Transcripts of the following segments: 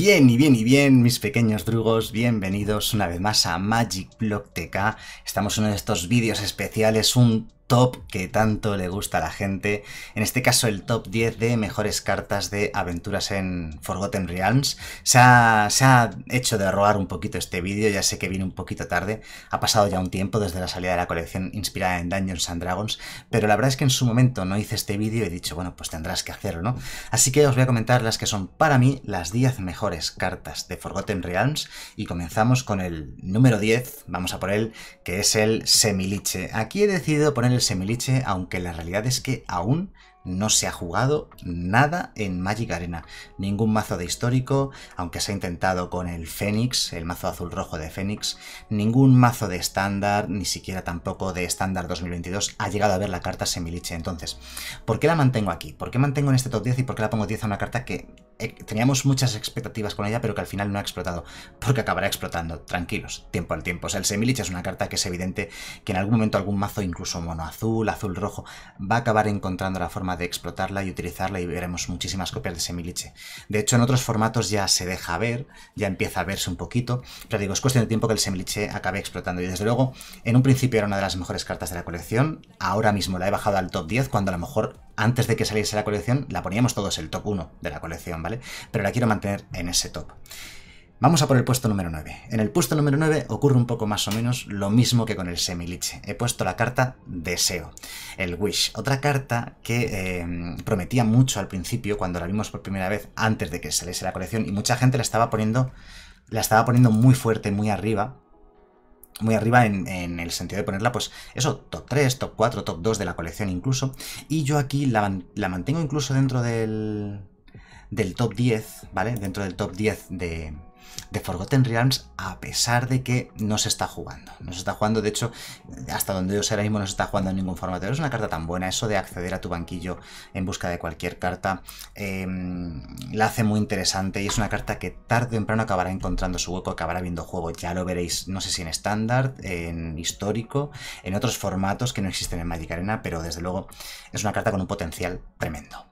Bien y bien y bien, mis pequeños drugos, bienvenidos una vez más a Magic Block TK. Estamos en uno de estos vídeos especiales, un top que tanto le gusta a la gente, en este caso el top 10 de mejores cartas de aventuras en Forgotten Realms. Se ha, hecho de robar un poquito este vídeo, ya sé que viene un poquito tarde, ha pasado ya un tiempo desde la salida de la colección inspirada en Dungeons and Dragons, pero la verdad es que en su momento no hice este vídeo y he dicho, bueno, pues tendrás que hacerlo, ¿no? Así que os voy a comentar las que son para mí las 10 mejores cartas de Forgotten Realms y comenzamos con el número 10, vamos a por él, que es el Semiliche. Aquí he decidido ponerle el Semiliche, aunque la realidad es que aún no se ha jugado nada en Magic Arena. Ningún mazo de histórico, aunque se ha intentado con el Fénix, el mazo azul rojo de Fénix, ningún mazo de estándar, ni siquiera tampoco de estándar 2022, ha llegado a ver la carta Semiliche. Entonces, ¿por qué la mantengo aquí? ¿Por qué mantengo en este top 10 y por qué la pongo 10 a una carta que eh, teníamos muchas expectativas con ella, pero que al final no ha explotado, porque acabará explotando, tranquilos, tiempo al tiempo. O sea, el semiliche es una carta que es evidente que en algún momento algún mazo, incluso mono azul, azul rojo, va a acabar encontrando la forma de explotarla y utilizarla y veremos muchísimas copias de Semiliche. De hecho, en otros formatos ya se deja ver, ya empieza a verse un poquito, pero digo, es cuestión de tiempo que el Semiliche acabe explotando y desde luego, en un principio era una de las mejores cartas de la colección, ahora mismo la he bajado al top 10 cuando a lo mejor antes de que saliese la colección, la poníamos todos el top 1 de la colección, ¿vale? Pero la quiero mantener en ese top. Vamos a por el puesto número 9. En el puesto número 9 ocurre un poco más o menos lo mismo que con el semiliche. He puesto la carta Deseo, el Wish. Otra carta que eh, prometía mucho al principio cuando la vimos por primera vez antes de que saliese la colección y mucha gente la estaba poniendo, la estaba poniendo muy fuerte, muy arriba muy arriba en, el sentido de ponerla, pues eso, top 3, top 4, top 2 de la colección incluso. Y yo aquí la, la mantengo incluso dentro del, del top 10, ¿vale? Dentro del top 10 de, de Forgotten Realms a pesar de que no se está jugando. No se está jugando, de hecho, hasta donde yo sé ahora mismo no se está jugando en ningún formato. Pero es una carta tan buena, eso de acceder a tu banquillo en busca de cualquier carta, em, la hace muy interesante y es una carta que tarde o temprano acabará encontrando su hueco, acabará viendo juego. Ya lo veréis, no sé si en estándar, en histórico, en otros formatos que no existen en Magic Arena, pero desde luego es una carta con un potencial tremendo.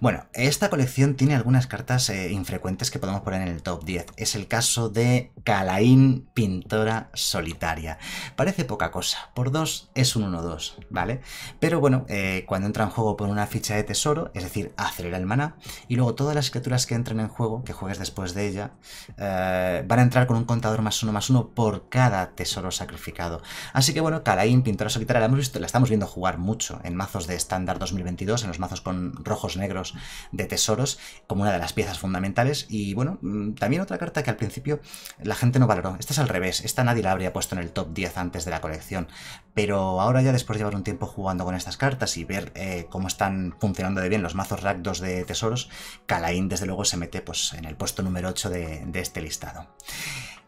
Bueno, esta colección tiene algunas cartas eh, infrecuentes que podemos poner en el top 10. Es el caso de Calaín, pintora solitaria. Parece poca cosa, por 2 es un 1-2, ¿vale? Pero bueno, eh, cuando entra en juego por una ficha de tesoro, es decir, acelera el maná, y luego todas las criaturas que entren en juego, que juegues después de ella, eh, van a entrar con un contador más uno más uno por cada tesoro sacrificado. Así que bueno, Calaín, pintora solitaria, la, hemos visto, la estamos viendo jugar mucho en mazos de estándar 2022, en los mazos con rojos negros de tesoros como una de las piezas fundamentales. Y bueno, mm, también otra carta que al principio la gente no valoró. Esta es al revés, esta nadie la habría puesto en el top 10 antes de la colección. Pero ahora ya después de llevar un tiempo jugando con estas cartas y ver eh, cómo están funcionando de bien los mazos rack de tesoros, Kalaín desde luego se mete pues, en el puesto número 8 de, este listado.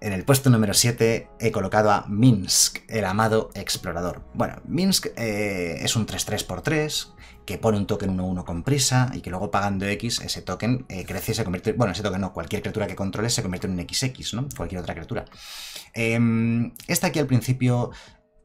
En el puesto número 7 he colocado a Minsk, el amado explorador. Bueno, Minsk eh, es un 3 3 por 3 que pone un token 1-1 con prisa y que luego pagando X ese token eh, crece y se convierte, bueno, ese token no, cualquier criatura que controle se convierte en un XX, ¿no? Cualquier otra criatura. Em, esta aquí al principio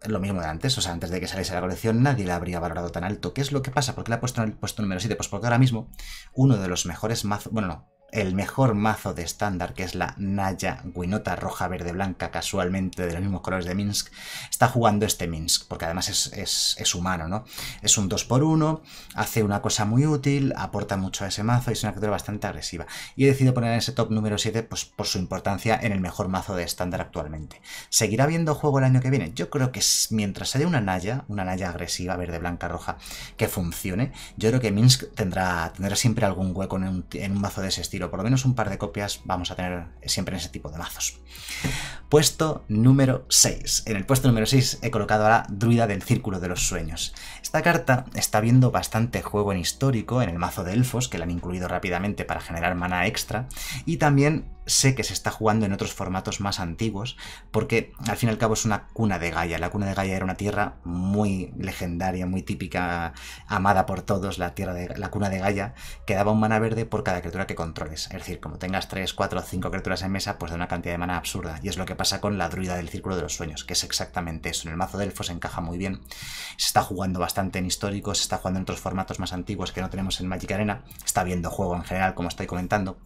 lo mismo de antes, o sea, antes de que saliese la colección nadie la habría valorado tan alto. ¿Qué es lo que pasa? ¿Por qué la ha puesto en el puesto número 7? Pues porque ahora mismo uno de los mejores mazos, bueno, no, el mejor mazo de estándar, que es la Naya Guinota roja, verde, blanca, casualmente de los mismos colores de Minsk, está jugando este Minsk, porque además es, humano, ¿no? Es un 2x1, hace una cosa muy útil, aporta mucho a ese mazo y es una criatura bastante agresiva. Y he decidido poner en ese top número 7 pues, por su importancia en el mejor mazo de estándar actualmente. ¿Seguirá viendo juego el año que viene? Yo creo que mientras haya una Naya, una Naya agresiva, verde, blanca, roja, que funcione, yo creo que Minsk tendrá, tendrá siempre algún hueco en un, en un mazo de ese estilo pero por lo menos un par de copias vamos a tener siempre en ese tipo de mazos. Puesto número 6. En el puesto número 6 he colocado a la Druida del Círculo de los Sueños. Esta carta está viendo bastante juego en histórico en el mazo de elfos, que la han incluido rápidamente para generar mana extra, y también sé que se está jugando en otros formatos más antiguos, porque al fin y al cabo es una cuna de Gaia. La cuna de Gaia era una tierra muy legendaria, muy típica, amada por todos, la, tierra de, la cuna de Gaia, que daba un mana verde por cada criatura que controles. Es decir, como tengas 3, 4 o 5 criaturas en mesa, pues da una cantidad de mana absurda. Y es lo que pasa con la druida del Círculo de los Sueños, que es exactamente eso. En el mazo de se encaja muy bien. Se está jugando bastante en históricos, se está jugando en otros formatos más antiguos que no tenemos en Magic Arena. Está viendo juego en general, como estoy comentando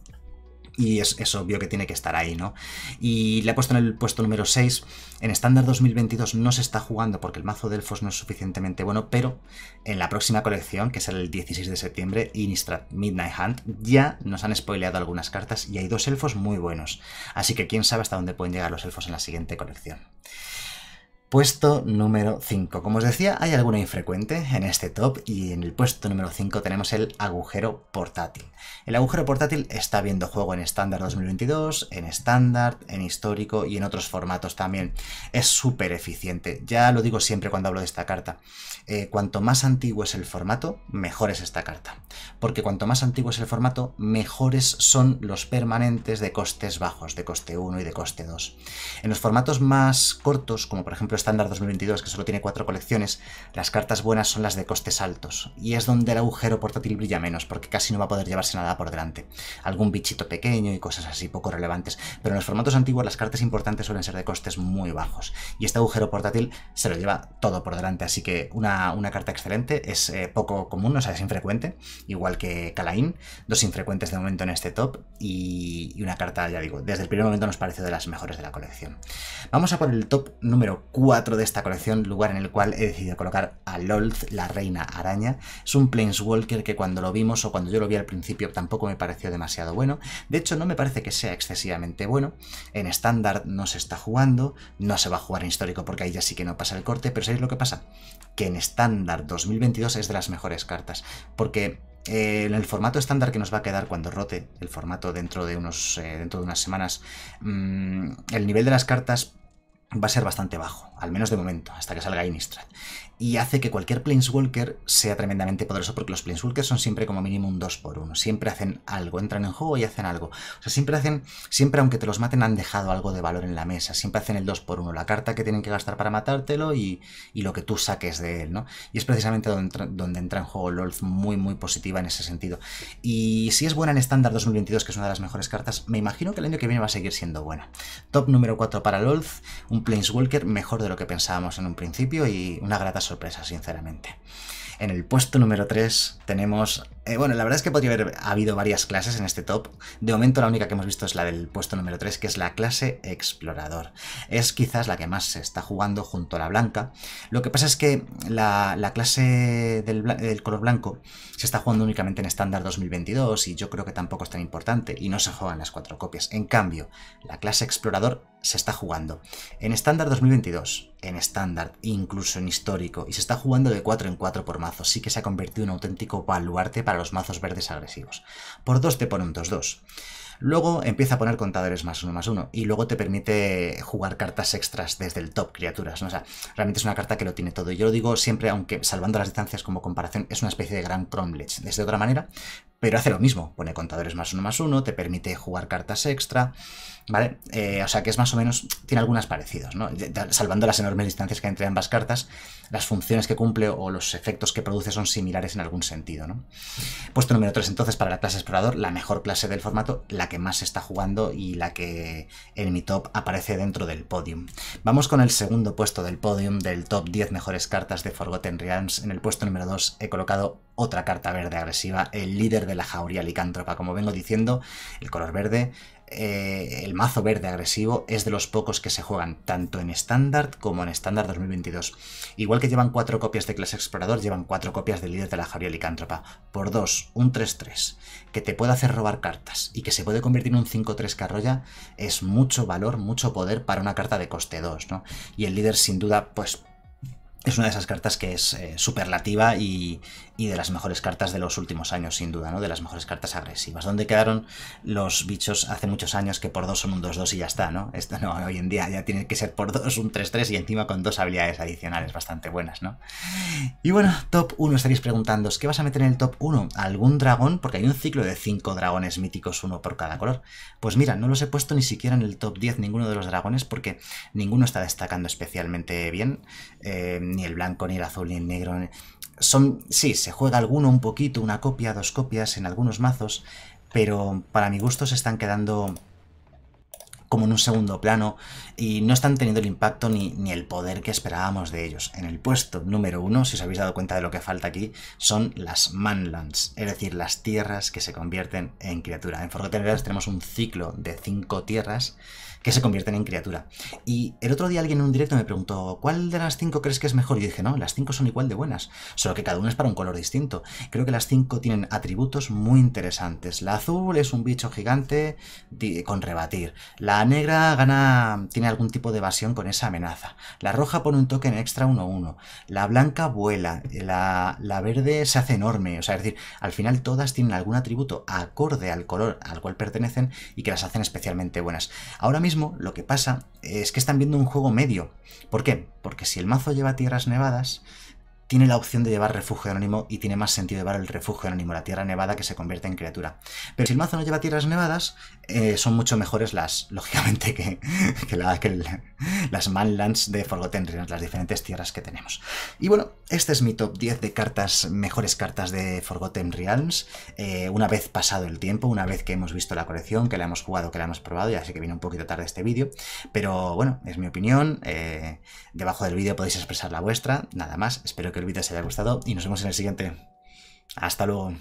y es, obvio que tiene que estar ahí, ¿no? Y le he puesto en el puesto número 6. En estándar 2022 no se está jugando porque el mazo de elfos no es suficientemente bueno, pero en la próxima colección, que será el 16 de septiembre, Innistrad Midnight Hunt, ya nos han spoileado algunas cartas y hay dos elfos muy buenos. Así que quién sabe hasta dónde pueden llegar los elfos en la siguiente colección. Puesto número 5. Como os decía, hay alguna infrecuente en este top y en el puesto número 5 tenemos el agujero portátil. El agujero portátil está viendo juego en estándar 2022, en estándar, en histórico y en otros formatos también. Es súper eficiente. Ya lo digo siempre cuando hablo de esta carta. Eh, cuanto más antiguo es el formato, mejor es esta carta. Porque cuanto más antiguo es el formato, mejores son los permanentes de costes bajos, de coste 1 y de coste 2. En los formatos más cortos, como por ejemplo estándar 2022, que solo tiene cuatro colecciones, las cartas buenas son las de costes altos, y es donde el agujero portátil brilla menos, porque casi no va a poder llevarse nada por delante. Algún bichito pequeño y cosas así poco relevantes, pero en los formatos antiguos las cartas importantes suelen ser de costes muy bajos, y este agujero portátil se lo lleva todo por delante, así que una, carta excelente es eh, poco común, o sea, es infrecuente, igual que Kalaín, dos infrecuentes de momento en este top, y, y una carta, ya digo, desde el primer momento nos parece de las mejores de la colección. Vamos a por el top número 4 de esta colección, lugar en el cual he decidido colocar a Lolth, la reina araña. Es un Planeswalker que cuando lo vimos o cuando yo lo vi al principio tampoco me pareció demasiado bueno. De hecho, no me parece que sea excesivamente bueno. En estándar no se está jugando, no se va a jugar en histórico porque ahí ya sí que no pasa el corte, pero ¿sabéis lo que pasa? Que en estándar 2022 es de las mejores cartas, porque eh, en el formato estándar que nos va a quedar cuando rote el formato dentro de, unos, eh, dentro de unas semanas, mm, el nivel de las cartas va a ser bastante bajo, al menos de momento, hasta que salga Innistrad. Y hace que cualquier Planeswalker sea tremendamente poderoso, porque los Planeswalkers son siempre como mínimo un 2 por 1 Siempre hacen algo, entran en juego y hacen algo. O sea, siempre hacen, siempre aunque te los maten, han dejado algo de valor en la mesa. Siempre hacen el 2 por 1 la carta que tienen que gastar para matártelo y, lo que tú saques de él, ¿no? Y es precisamente donde, entra en juego LOLF muy, muy positiva en ese sentido. Y si es buena en estándar 2022, que es una de las mejores cartas, me imagino que el año que viene va a seguir siendo buena. Top número 4 para LOLF, un Planeswalker mejor de lo que pensábamos en un principio y una grata sorpresa, sinceramente. En el puesto número 3 tenemos eh, bueno, la verdad es que podría haber habido varias clases en este top. De momento la única que hemos visto es la del puesto número 3, que es la clase explorador. Es quizás la que más se está jugando junto a la blanca. Lo que pasa es que la, clase del, del, color blanco se está jugando únicamente en estándar 2022 y yo creo que tampoco es tan importante y no se juegan las cuatro copias. En cambio, la clase explorador se está jugando en estándar 2022, en estándar, incluso en histórico, y se está jugando de 4 en 4 por mazo. Sí que se ha convertido en un auténtico baluarte para los mazos verdes agresivos. Por dos te pone un 2-2. Luego empieza a poner contadores más uno más uno y luego te permite jugar cartas extras desde el top, criaturas. O sea, realmente es una carta que lo tiene todo. Yo lo digo siempre, aunque salvando las distancias como comparación, es una especie de gran Cromlech. Desde otra manera, pero hace lo mismo, pone contadores más uno más uno, te permite jugar cartas extra, ¿vale? Eh, o sea que es más o menos, tiene algunas parecidas, ¿no? Salvando las enormes distancias que hay entre ambas cartas, las funciones que cumple o los efectos que produce son similares en algún sentido, ¿no? Puesto número 3 entonces para la clase explorador, la mejor clase del formato, la que más se está jugando y la que en mi top aparece dentro del podium. Vamos con el segundo puesto del podium del top 10 mejores cartas de Forgotten Realms. En el puesto número 2 he colocado otra carta verde agresiva, el líder de la jauría licántropa. Como vengo diciendo, el color verde, eh, el mazo verde agresivo, es de los pocos que se juegan tanto en estándar como en estándar 2022. Igual que llevan cuatro copias de clase explorador, llevan cuatro copias del líder de la jauría licántropa. Por dos, un 3-3, que te puede hacer robar cartas y que se puede convertir en un 5-3 carroya, es mucho valor, mucho poder para una carta de coste 2, ¿no? Y el líder sin duda, pues es una de esas cartas que es eh, superlativa y, de las mejores cartas de los últimos años, sin duda, ¿no? De las mejores cartas agresivas. ¿Dónde quedaron los bichos hace muchos años que por dos son un 2-2 y ya está, ¿no? Esto no, hoy en día ya tiene que ser por dos un 3-3 y encima con dos habilidades adicionales bastante buenas, ¿no? Y bueno, top 1 estaréis preguntando, ¿qué vas a meter en el top 1? ¿Algún dragón? Porque hay un ciclo de 5 dragones míticos, uno por cada color. Pues mira, no los he puesto ni siquiera en el top 10 ninguno de los dragones porque ninguno está destacando especialmente bien. Eh, ni el blanco, ni el azul, ni el negro. Son, sí, se juega alguno un poquito, una copia, dos copias en algunos mazos, pero para mi gusto se están quedando como en un segundo plano y no están teniendo el impacto ni, ni, el poder que esperábamos de ellos. En el puesto número uno, si os habéis dado cuenta de lo que falta aquí, son las Manlands, es decir, las tierras que se convierten en criaturas. En Forgotten tenemos un ciclo de cinco tierras que se convierten en criatura. Y el otro día alguien en un directo me preguntó, ¿cuál de las cinco crees que es mejor? Y dije, no, las cinco son igual de buenas, solo que cada una es para un color distinto. Creo que las cinco tienen atributos muy interesantes. La azul es un bicho gigante con rebatir. La negra gana, tiene algún tipo de evasión con esa amenaza. La roja pone un token extra 1-1. La blanca vuela. La, la verde se hace enorme. O sea, es decir, al final todas tienen algún atributo acorde al color al cual pertenecen y que las hacen especialmente buenas. Ahora mismo lo que pasa es que están viendo un juego medio. ¿Por qué? Porque si el mazo lleva tierras nevadas, tiene la opción de llevar refugio anónimo y tiene más sentido llevar el refugio anónimo, la tierra nevada que se convierte en criatura. Pero si el mazo no lleva tierras nevadas, eh, son mucho mejores las, lógicamente, que, las manlands de Forgotten Realms, las diferentes tierras que tenemos. Y bueno, este es mi top 10 de cartas, mejores cartas de Forgotten Realms. Eh, una vez pasado el tiempo, una vez que hemos visto la colección, que la hemos jugado, que la hemos probado, ya sé que viene un poquito tarde este vídeo, pero bueno, es mi opinión. Eh, debajo del vídeo podéis expresar la vuestra, nada más, espero que que el vídeo os haya gustado y nos vemos en el siguiente. Hasta luego.